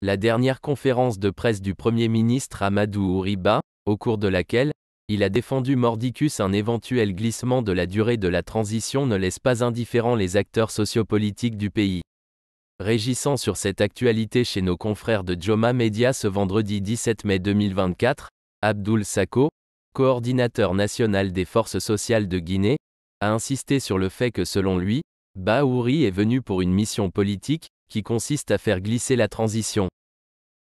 la dernière conférence de presse du Premier ministre Amadou Ouriba, au cours de laquelle, il a défendu mordicus un éventuel glissement de la durée de la transition ne laisse pas indifférents les acteurs sociopolitiques du pays. Régissant sur cette actualité chez nos confrères de Joma Media ce vendredi 17 mai 2024, Abdoul Sako, coordinateur national des forces sociales de Guinée, a insisté sur le fait que selon lui, Baouri est venu pour une mission politique, qui consiste à faire glisser la transition.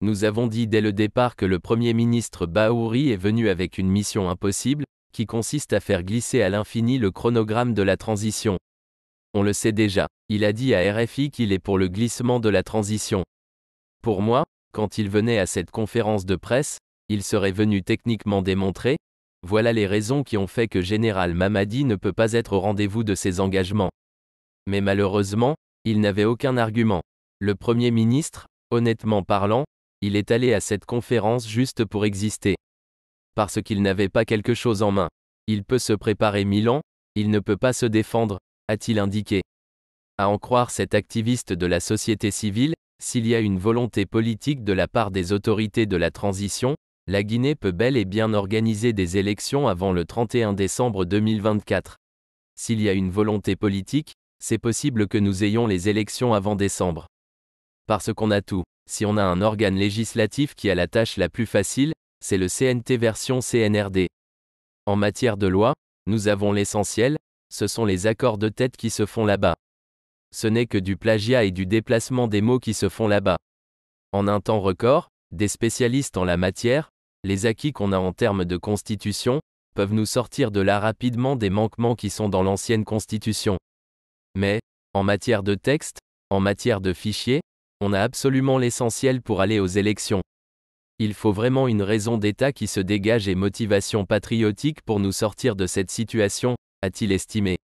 Nous avons dit dès le départ que le Premier ministre Baouri est venu avec une mission impossible, qui consiste à faire glisser à l'infini le chronogramme de la transition. On le sait déjà, il a dit à RFI qu'il est pour le glissement de la transition. Pour moi, quand il venait à cette conférence de presse, il serait venu techniquement démontrer, voilà les raisons qui ont fait que Général Mamadi ne peut pas être au rendez-vous de ses engagements. Mais malheureusement, il n'avait aucun argument. Le Premier ministre, honnêtement parlant, il est allé à cette conférence juste pour exister. Parce qu'il n'avait pas quelque chose en main. Il peut se préparer mille ans, il ne peut pas se défendre, a-t-il indiqué. À en croire cet activiste de la société civile, s'il y a une volonté politique de la part des autorités de la transition, la Guinée peut bel et bien organiser des élections avant le 31 décembre 2024. S'il y a une volonté politique, c'est possible que nous ayons les élections avant décembre. Parce qu'on a tout. Si on a un organe législatif qui a la tâche la plus facile, c'est le CNT version CNRD. En matière de loi, nous avons l'essentiel, ce sont les accords de tête qui se font là-bas. Ce n'est que du plagiat et du déplacement des mots qui se font là-bas. En un temps record, des spécialistes en la matière, les acquis qu'on a en termes de constitution, peuvent nous sortir de là rapidement des manquements qui sont dans l'ancienne constitution. Mais, en matière de texte, en matière de fichiers, on a absolument l'essentiel pour aller aux élections. Il faut vraiment une raison d'État qui se dégage et motivation patriotique pour nous sortir de cette situation, a-t-il estimé.